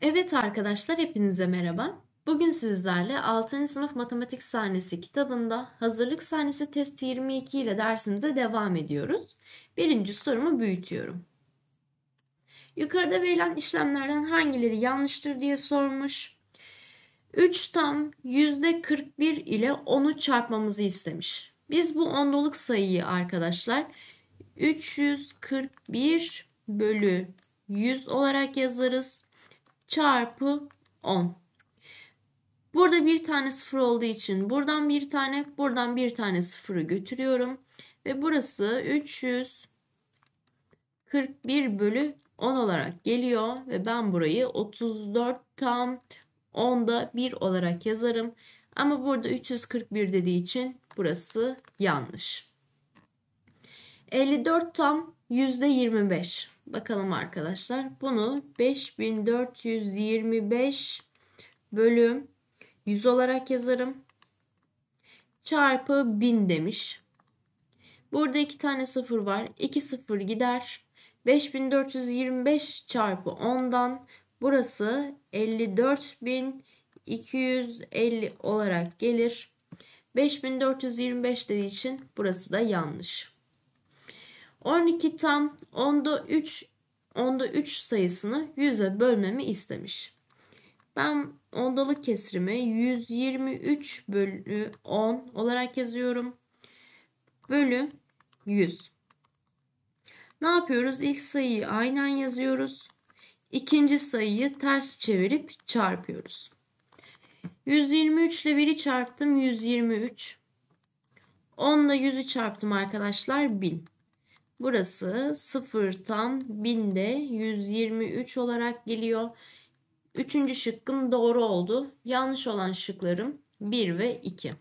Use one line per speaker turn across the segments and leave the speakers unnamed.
Evet arkadaşlar hepinize merhaba. Bugün sizlerle 6. sınıf matematik sahnesi kitabında hazırlık sahnesi testi 22 ile dersimize devam ediyoruz. Birinci sorumu büyütüyorum. Yukarıda verilen işlemlerden hangileri yanlıştır diye sormuş. 3 tam %41 ile 10'u çarpmamızı istemiş. Biz bu onluluk sayıyı arkadaşlar 341 bölü 100 olarak yazarız. Çarpı 10. Burada bir tane sıfır olduğu için buradan bir tane, buradan bir tane sıfırı götürüyorum. Ve burası 341 bölü 10 olarak geliyor. Ve ben burayı 34 tam 10'da 1 olarak yazarım. Ama burada 341 dediği için burası yanlış. 54 tam %25. Bakalım arkadaşlar. Bunu 5425 bölü 100 olarak yazarım. Çarpı 1000 demiş. Burada iki tane sıfır var. 2 sıfır gider. 5425 çarpı 10'dan burası 54250 olarak gelir. 5425 dediği için burası da yanlış. 12 tam onda 3 onda 3 sayısını 100'e bölmemi istemiş. Ben ondalık kesrimi 123 bölü 10 olarak yazıyorum. Bölü 100. Ne yapıyoruz? İlk sayıyı aynen yazıyoruz. İkinci sayıyı ters çevirip çarpıyoruz. 123 ile 1'i çarptım 123. 10 ile 100'ü çarptım arkadaşlar 1000. Burası 0 tam binde 123 olarak geliyor. Üçüncü şıkkım doğru oldu. Yanlış olan şıklarım 1 ve 2.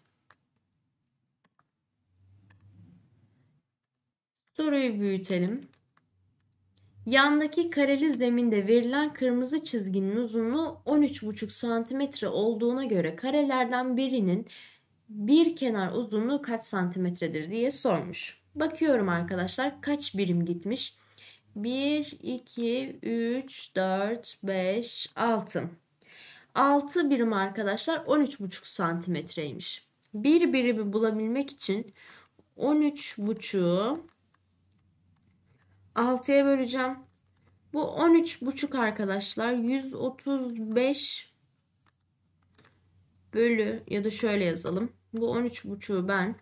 Soruyu büyütelim. Yandaki kareli zeminde verilen kırmızı çizginin uzunluğu 13,5 cm olduğuna göre karelerden birinin bir kenar uzunluğu kaç santimetredir diye sormuş. Bakıyorum arkadaşlar kaç birim gitmiş. 1, 2, 3, 4, 5, 6. 6 birim arkadaşlar 13,5 santimetreymiş. Bir birimi bulabilmek için 13,5'u 6'ya böleceğim. Bu 13,5 arkadaşlar 135 bölü ya da şöyle yazalım. Bu 13,5'u ben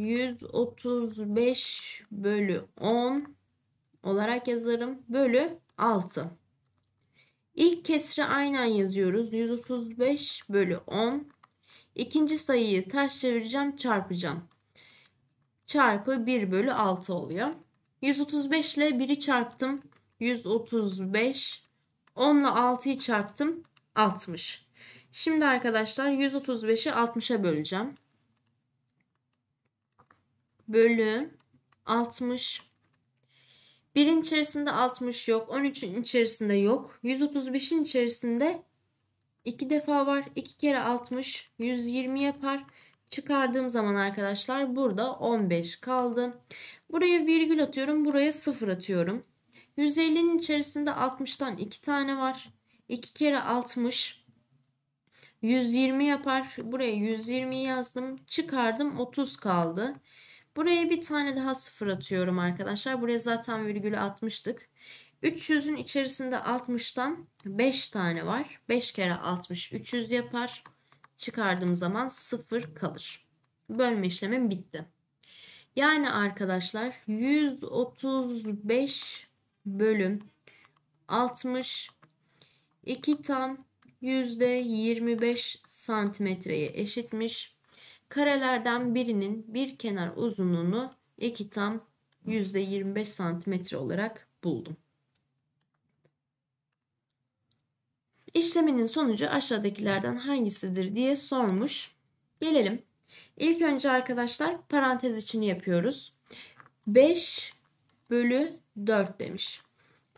135 bölü 10 olarak yazarım. Bölü 6. İlk kesri aynen yazıyoruz. 135 bölü 10. İkinci sayıyı ters çevireceğim çarpacağım. Çarpı 1 bölü 6 oluyor. 135 ile 1'i çarptım. 135. 10 ile 6'yı çarptım. 60. Şimdi arkadaşlar 135'i 60'a böleceğim bölü 60. 1'in içerisinde 60 yok. 13'ün içerisinde yok. 135'in içerisinde 2 defa var. 2 kere 60 120 yapar. Çıkardığım zaman arkadaşlar burada 15 kaldı. Buraya virgül atıyorum. Buraya 0 atıyorum. 150'nin içerisinde 60'tan 2 tane var. 2 kere 60 120 yapar. Buraya 120 yazdım. Çıkardım 30 kaldı. Buraya bir tane daha sıfır atıyorum arkadaşlar. Buraya zaten virgülü atmıştık. 300'ün içerisinde 60'tan 5 tane var. 5 kere 60 300 yapar. Çıkardığım zaman 0 kalır. Bölme işlemim bitti. Yani arkadaşlar 135 bölüm 60 2 tam %25 santimetreye eşitmiş. Karelerden birinin bir kenar uzunluğunu 2 tam %25 santimetre olarak buldum. İşleminin sonucu aşağıdakilerden hangisidir diye sormuş. Gelelim. İlk önce arkadaşlar parantez içini yapıyoruz. 5 bölü 4 demiş.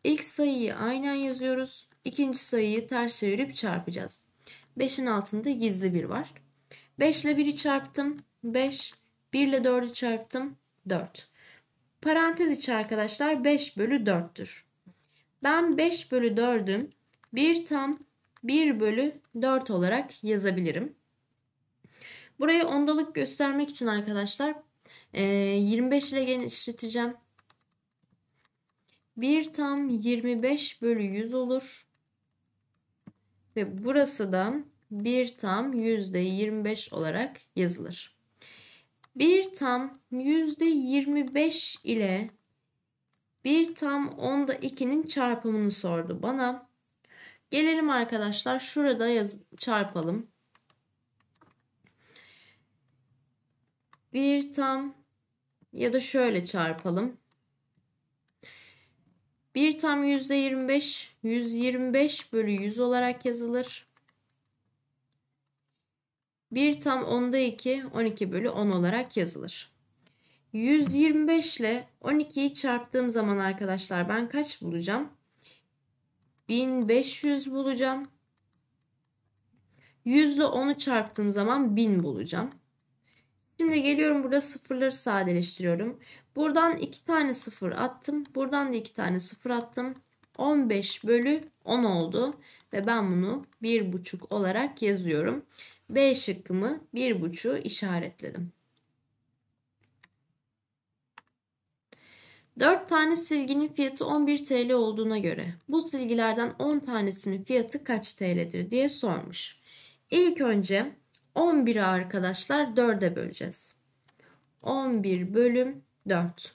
İlk sayıyı aynen yazıyoruz. İkinci sayıyı ters çevirip çarpacağız. 5'in altında gizli bir var. 5 ile 1'i çarptım 5. 1 ile 4'ü çarptım 4. Parantez içi arkadaşlar 5 bölü 4'tür. Ben 5 bölü 4'ü 1 tam 1 bölü 4 olarak yazabilirim. Burayı ondalık göstermek için arkadaşlar 25 e, ile genişleteceğim. 1 tam 25 bölü 100 olur. Ve burası da bir tam yüzde %25 olarak yazılır. Bir tam yüzde %25 ile bir tam onda 2'nin çarpımını sordu bana. Gelelim arkadaşlar şurada yaz çarpalım. Bir tam ya da şöyle çarpalım. Bir tam yüzde %25 125 bölü 100 olarak yazılır. 1 tam 10'da 2 12 bölü 10 olarak yazılır. 125 ile 12'yi çarptığım zaman arkadaşlar ben kaç bulacağım? 1500 bulacağım. 100 ile 10'u çarptığım zaman 1000 bulacağım. Şimdi geliyorum burada sıfırları sadeleştiriyorum. Buradan 2 tane sıfır attım. Buradan da 2 tane sıfır attım. 15 bölü 10 oldu. Ve ben bunu 1,5 olarak yazıyorum. B şıkkımı 1,5'u işaretledim. 4 tane silginin fiyatı 11 TL olduğuna göre bu silgilerden 10 tanesinin fiyatı kaç TL'dir diye sormuş. İlk önce 11'i arkadaşlar 4'e böleceğiz. 11 bölüm 4.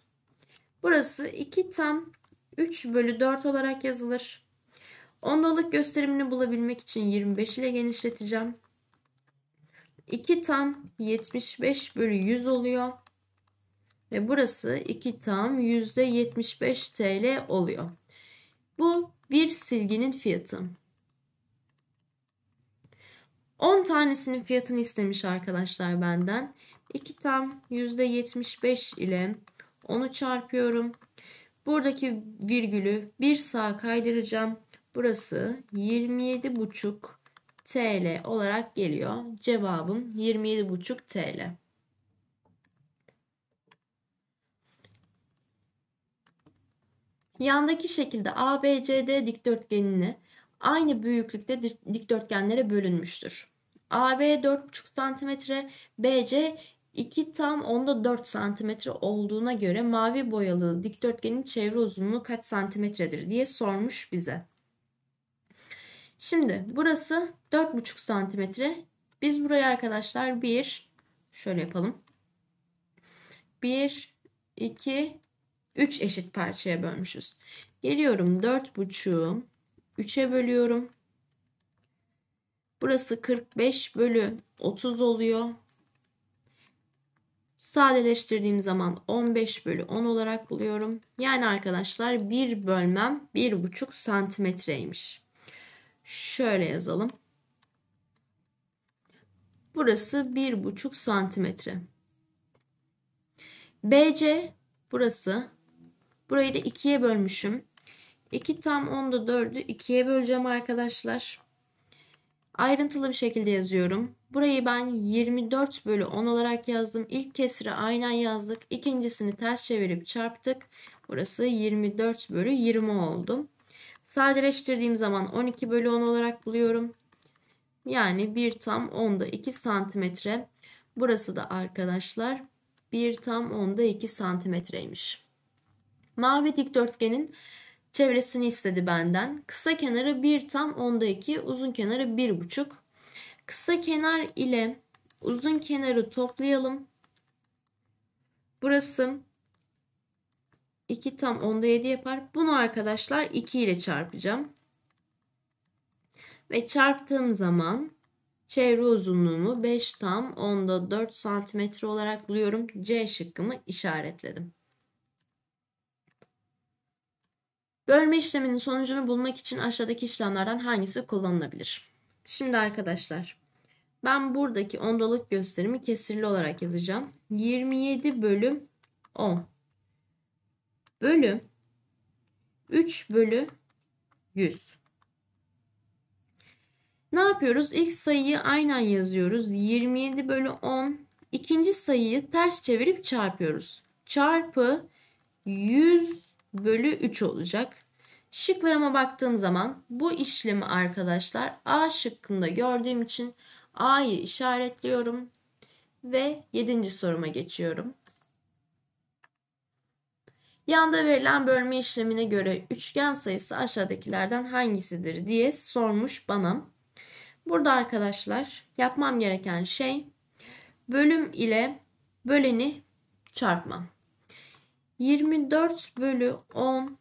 Burası 2 tam 3 bölü 4 olarak yazılır. Ondalık gösterimini bulabilmek için 25 ile genişleteceğim. 2 tam 75 bölü 100 oluyor. Ve burası 2 tam %75 TL oluyor. Bu bir silginin fiyatı. 10 tanesinin fiyatını istemiş arkadaşlar benden. 2 tam %75 ile onu çarpıyorum. Buradaki virgülü bir sağa kaydıracağım. Burası 27,5 TL olarak geliyor. Cevabım 27,5 TL. Yandaki şekilde ABCD dikdörtgenini aynı büyüklükte dikdörtgenlere bölünmüştür. AB 4,5 cm, BC 2 tam onda 4 cm olduğuna göre mavi boyalı dikdörtgenin çevre uzunluğu kaç santimetredir diye sormuş bize. Şimdi burası 4,5 santimetre. Biz burayı arkadaşlar 1 şöyle yapalım. 1, 2, 3 eşit parçaya bölmüşüz. Geliyorum 4,5'u 3'e bölüyorum. Burası 45 bölü 30 oluyor. Sadeleştirdiğim zaman 15 bölü 10 olarak buluyorum. Yani arkadaşlar 1 bölmem 1,5 santimetreymiş. Şöyle yazalım. Burası 1,5 santimetre. BC burası. Burayı da 2'ye bölmüşüm. 2 tam 10'da 4'ü 2'ye böleceğim arkadaşlar. Ayrıntılı bir şekilde yazıyorum. Burayı ben 24 bölü 10 olarak yazdım. İlk kesiri aynen yazdık. İkincisini ters çevirip çarptık. Burası 24 bölü 20 oldu. Sadeleştirdiğim zaman 12 bölü 10 olarak buluyorum. Yani 1 tam 10'da 2 santimetre. Burası da arkadaşlar 1 tam 10'da 2 santimetreymiş. Mavi dikdörtgenin çevresini istedi benden. Kısa kenarı 1 tam 10'da 2, uzun kenarı 1,5. Kısa kenar ile uzun kenarı toplayalım. Burası 2 tam onda 7 yapar. Bunu arkadaşlar 2 ile çarpacağım. Ve çarptığım zaman çevre uzunluğumu 5 tam onda 4 santimetre olarak buluyorum. C şıkkımı işaretledim. Bölme işleminin sonucunu bulmak için aşağıdaki işlemlerden hangisi kullanılabilir? Şimdi arkadaşlar ben buradaki ondalık gösterimi kesirli olarak yazacağım. 27 bölüm 10 bölü 3 bölü 100. Ne yapıyoruz? İlk sayıyı aynen yazıyoruz. 27 bölü 10. İkinci sayıyı ters çevirip çarpıyoruz. Çarpı 100 bölü 3 olacak. Şıklarıma baktığım zaman bu işlemi arkadaşlar A şıkkında gördüğüm için A'yı işaretliyorum ve 7. soruma geçiyorum. Yanda verilen bölme işlemine göre üçgen sayısı aşağıdakilerden hangisidir diye sormuş bana. Burada arkadaşlar yapmam gereken şey bölüm ile böleni çarpmam. 24 bölü 10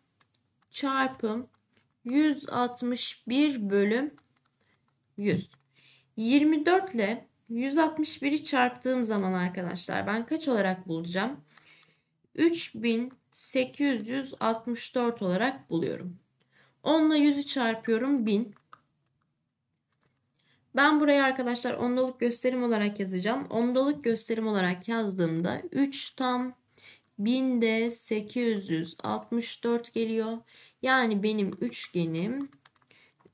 çarpım 161 bölüm 100. 24 ile 161'i çarptığım zaman arkadaşlar ben kaç olarak bulacağım? 3000 864 olarak buluyorum. 10 ile 100'ü çarpıyorum 1000. Ben buraya arkadaşlar ondalık gösterim olarak yazacağım. Ondalık gösterim olarak yazdığımda 3 tam 1000'de 864 geliyor. Yani benim üçgenim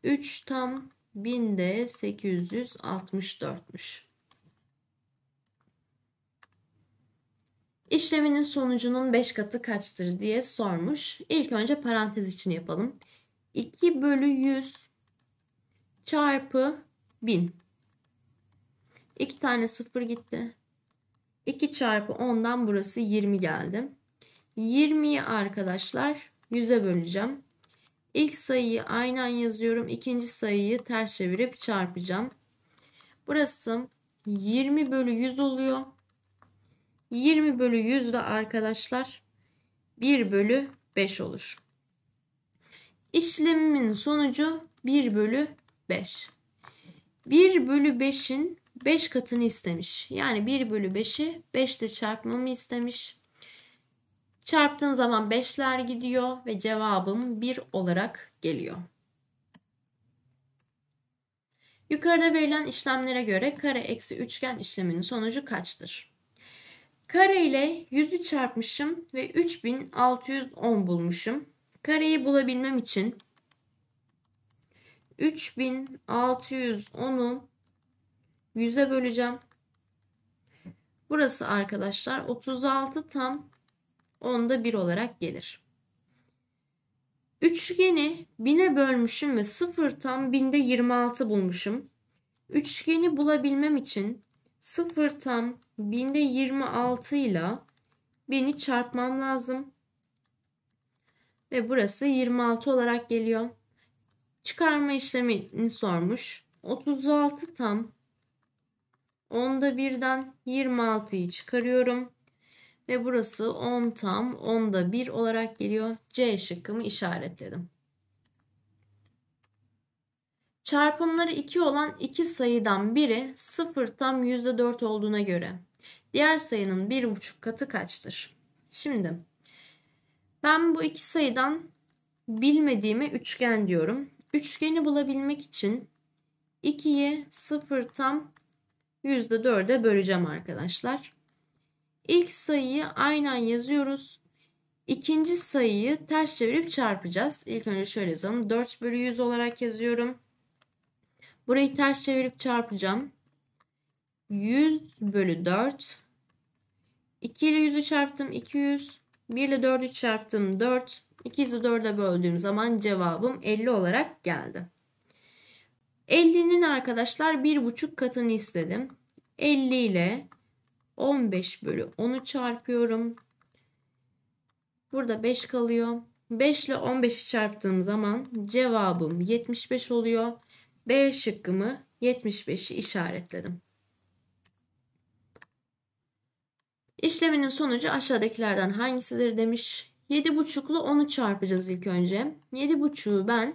3 tam 1000'de 864'müş. İşleminin sonucunun 5 katı kaçtır diye sormuş. İlk önce parantez için yapalım. 2 bölü 100 çarpı 1000. 2 tane sıfır gitti. 2 çarpı 10'dan burası 20 geldi. 20'yi arkadaşlar 100'e böleceğim. İlk sayıyı aynen yazıyorum. İkinci sayıyı ters çevirip çarpacağım. Burası 20 bölü 100 oluyor. 20 bölü 100 de arkadaşlar 1 bölü 5 olur. İşlemimin sonucu 1 bölü 5. 1 bölü 5'in 5 katını istemiş. Yani 1 bölü 5'i 5 ile çarpmamı istemiş. Çarptığım zaman 5'ler gidiyor ve cevabım 1 olarak geliyor. Yukarıda verilen işlemlere göre kare eksi üçgen işleminin sonucu kaçtır? Kare ile 100'ü çarpmışım ve 3610 bulmuşum. Kareyi bulabilmem için 3610'u 100'e böleceğim. Burası arkadaşlar 36 tam 10'da 1 olarak gelir. Üçgeni 1000'e bölmüşüm ve 0 tam 1000'de 26 bulmuşum. Üçgeni bulabilmem için 0 tam binde 26 ile 1000'i çarpmam lazım. Ve burası 26 olarak geliyor. Çıkarma işlemini sormuş. 36 tam onda birden 26'yı çıkarıyorum. Ve burası 10 tam onda 1 olarak geliyor. C şıkkımı işaretledim. Çarpımları 2 olan iki sayıdan biri 0 tam %4 olduğuna göre diğer sayının 1,5 katı kaçtır? Şimdi ben bu iki sayıdan bilmediğime üçgen diyorum. Üçgeni bulabilmek için 2'yi 0 tam %4'e böleceğim arkadaşlar. İlk sayıyı aynen yazıyoruz. İkinci sayıyı ters çevirip çarpacağız. İlk önce şöyle yazalım. 4 bölü 100 olarak yazıyorum. Burayı ters çevirip çarpacağım. 100 bölü 4. 2 ile 100'ü çarptım 200. 1 ile 4'ü çarptım 4. 200'ü 4'e böldüğüm zaman cevabım 50 olarak geldi. 50'nin arkadaşlar 1,5 katını istedim. 50 ile 15 bölü 10'u çarpıyorum. Burada 5 kalıyor. 5 ile 15'i çarptığım zaman cevabım 75 oluyor. B şıkkımı 75'i işaretledim. İşleminin sonucu aşağıdakilerden hangisidir demiş. buçuklu 10'u çarpacağız ilk önce. buçuğu ben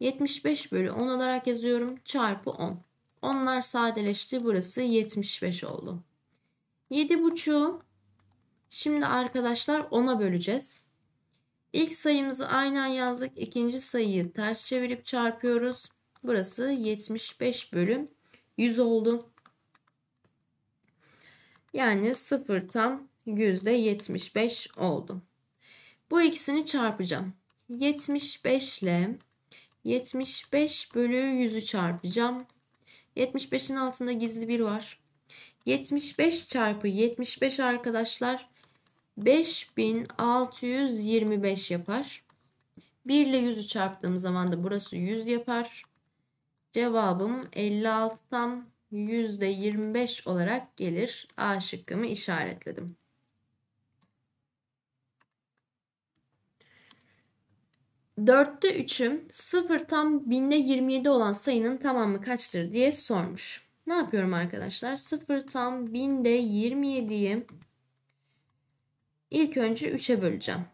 75 bölü 10 olarak yazıyorum. Çarpı 10. Onlar sadeleşti. Burası 75 oldu. buçuğu şimdi arkadaşlar 10'a böleceğiz. İlk sayımızı aynen yazdık. İkinci sayıyı ters çevirip çarpıyoruz. Burası 75 bölüm 100 oldu. Yani 0 tam %75 oldu. Bu ikisini çarpacağım. 75 ile 75 bölü 100'ü çarpacağım. 75'in altında gizli bir var. 75 çarpı 75 arkadaşlar 5625 yapar. 1 ile 100'ü çarptığım zaman da burası 100 yapar. Cevabım 56 tam %25 olarak gelir. A şıkkımı işaretledim. Dörtte üçüm sıfır tam binde 27 olan sayının tamamı kaçtır diye sormuş. Ne yapıyorum arkadaşlar? Sıfır tam binde 27'yi ilk önce 3'e böleceğim.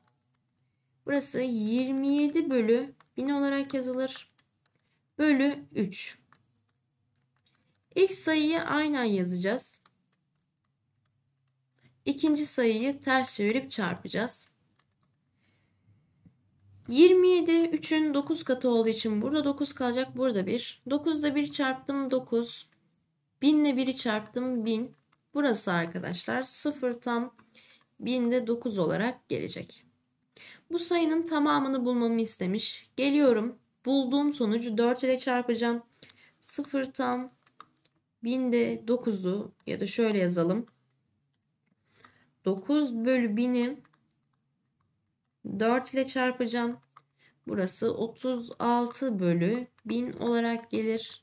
Burası 27 bölü 1000 olarak yazılır bölü 3. İlk sayıyı aynen yazacağız. İkinci sayıyı ters çevirip çarpacağız. 27 3'ün 9 katı olduğu için burada 9 kalacak burada 1. 9'da 1 çarptım 9. 1000 ile 1'i çarptım 1000. Burası arkadaşlar 0 tam 1000'de 9 olarak gelecek. Bu sayının tamamını bulmamı istemiş. Geliyorum Bulduğum sonucu 4 ile çarpacağım. 0 tam binde 9'u ya da şöyle yazalım. 9 bölü 1000'i 4 ile çarpacağım. Burası 36 bölü 1000 olarak gelir.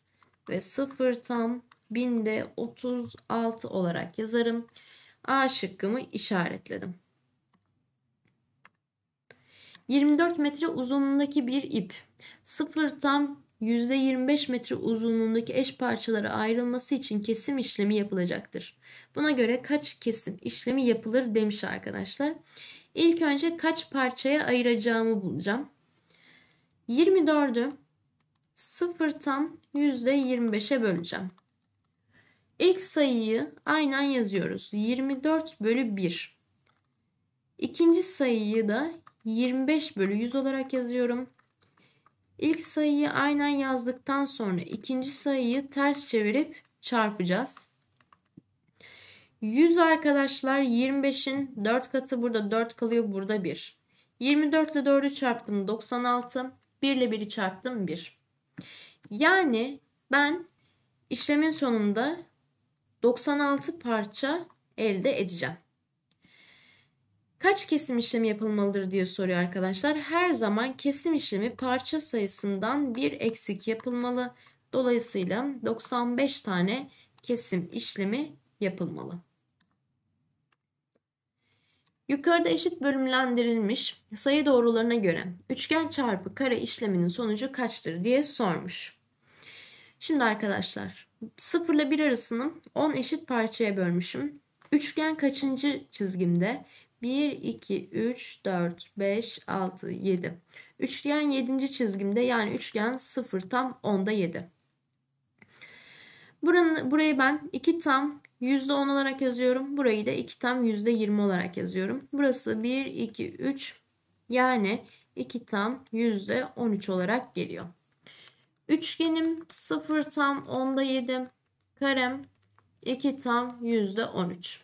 Ve 0 tam binde 36 olarak yazarım. A şıkkımı işaretledim. 24 metre uzunluğundaki bir ip Sıfır tam %25 metre uzunluğundaki eş parçalara ayrılması için kesim işlemi yapılacaktır. Buna göre kaç kesim işlemi yapılır demiş arkadaşlar. İlk önce kaç parçaya ayıracağımı bulacağım. 24'ü 0 tam %25'e böleceğim. İlk sayıyı aynen yazıyoruz. 24 bölü 1. İkinci sayıyı da 25 bölü 100 olarak yazıyorum. İlk sayıyı aynen yazdıktan sonra ikinci sayıyı ters çevirip çarpacağız. 100 arkadaşlar 25'in 4 katı burada 4 kalıyor burada 1. 24 ile 4'ü çarptım 96. 1 ile 1'i çarptım 1. Yani ben işlemin sonunda 96 parça elde edeceğim. Kaç kesim işlemi yapılmalıdır diye soruyor arkadaşlar. Her zaman kesim işlemi parça sayısından bir eksik yapılmalı. Dolayısıyla 95 tane kesim işlemi yapılmalı. Yukarıda eşit bölümlendirilmiş sayı doğrularına göre üçgen çarpı kare işleminin sonucu kaçtır diye sormuş. Şimdi arkadaşlar 0 ile 1 arasını 10 eşit parçaya bölmüşüm. Üçgen kaçıncı çizgimde? 1, 2, 3, 4, 5, 6, 7. Üçgen 7. çizgimde yani üçgen 0 tam 10'da 7. Buranın, burayı ben 2 tam %10 olarak yazıyorum. Burayı da 2 tam %20 olarak yazıyorum. Burası 1, 2, 3 yani 2 tam %13 olarak geliyor. Üçgenim 0 tam 10'da 7. Karem 2 tam %13.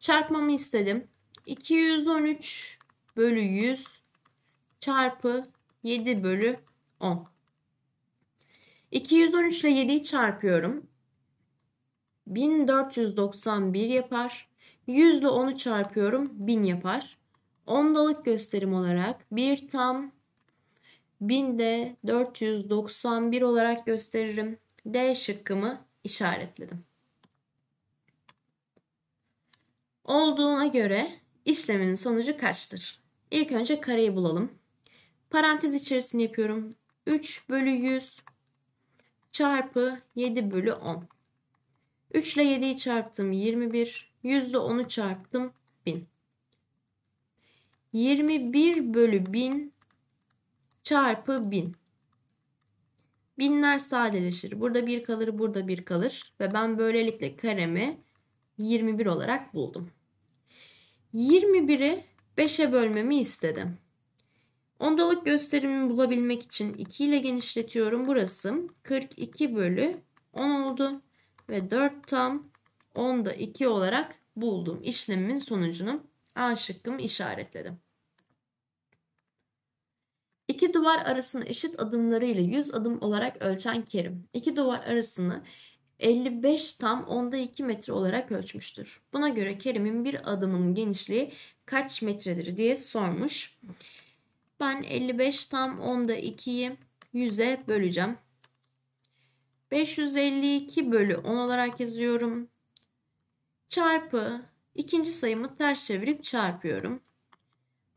Çarpmamı istedim. 213 bölü 100 çarpı 7 bölü 10. 213 ile 7'yi çarpıyorum. 1491 yapar. 100 ile 10'u çarpıyorum 1000 yapar. Ondalık gösterim olarak 1 tam 1000 de 491 olarak gösteririm. D şıkkımı işaretledim. Olduğuna göre işleminin sonucu kaçtır? İlk önce kareyi bulalım. Parantez içerisini yapıyorum. 3 bölü 100 çarpı 7 bölü 10. 3 ile 7'yi çarptım 21. 100 ile 10'u çarptım 1000. 21 bölü 1000 çarpı 1000. Binler sadeleşir. Burada bir kalır, burada bir kalır. Ve ben böylelikle karemi 21 olarak buldum. 21'i 5'e bölmemi istedim. Ondalık gösterimini bulabilmek için 2 ile genişletiyorum. Burası 42 bölü 10 oldu. Ve 4 tam 10'da 2 olarak buldum. İşlemimin sonucunu A şıkkımı işaretledim. İki duvar arasını eşit adımlarıyla 100 adım olarak ölçen Kerim. İki duvar arasını 55 tam onda 2 metre olarak ölçmüştür. Buna göre Kerim'in bir adımının genişliği kaç metredir diye sormuş. Ben 55 tam onda 2'yi 100'e böleceğim. 552 bölü 10 olarak yazıyorum. Çarpı ikinci sayımı ters çevirip çarpıyorum.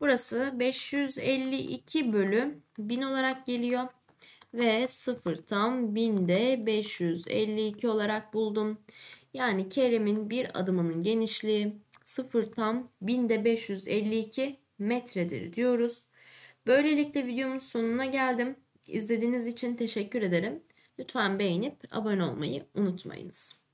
Burası 552 bölü 1000 olarak geliyor ve 0 tam 1000'de 552 olarak buldum. Yani Kerem'in bir adımının genişliği 0 tam 1000'de 552 metredir diyoruz. Böylelikle videomun sonuna geldim. İzlediğiniz için teşekkür ederim. Lütfen beğenip abone olmayı unutmayınız.